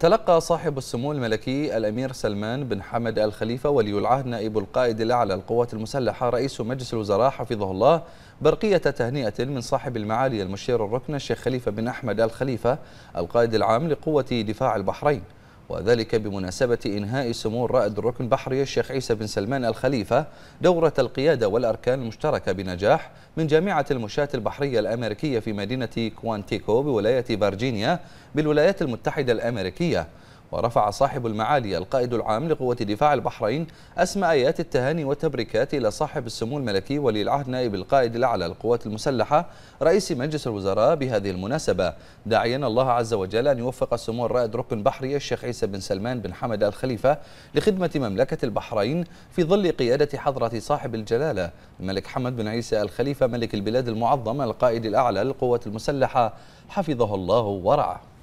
تلقى صاحب السمو الملكي الأمير سلمان بن حمد الخليفة ولي العهد نائب القائد الأعلى للقوات المسلحة رئيس مجلس الوزراء حفظه الله برقية تهنئة من صاحب المعالي المشير الركن الشيخ خليفة بن أحمد الخليفة القائد العام لقوة دفاع البحرين وذلك بمناسبة إنهاء سمو رائد الركن البحري الشيخ عيسى بن سلمان الخليفة دورة القيادة والأركان المشتركة بنجاح من جامعة المشاة البحرية الأمريكية في مدينة كوانتيكو بولاية فرجينيا بالولايات المتحدة الأمريكية ورفع صاحب المعالي القائد العام لقوة دفاع البحرين أسمى آيات التهاني والتبريكات إلى صاحب السمو الملكي ولي العهد نائب القائد الأعلى للقوات المسلحة رئيس مجلس الوزراء بهذه المناسبة داعيا الله عز وجل أن يوفق سمو الرائد ركن بحري الشيخ عيسى بن سلمان بن حمد الخليفة لخدمة مملكة البحرين في ظل قيادة حضرة صاحب الجلالة الملك حمد بن عيسى الخليفة ملك البلاد المعظم القائد الأعلى للقوات المسلحة حفظه الله ورعاه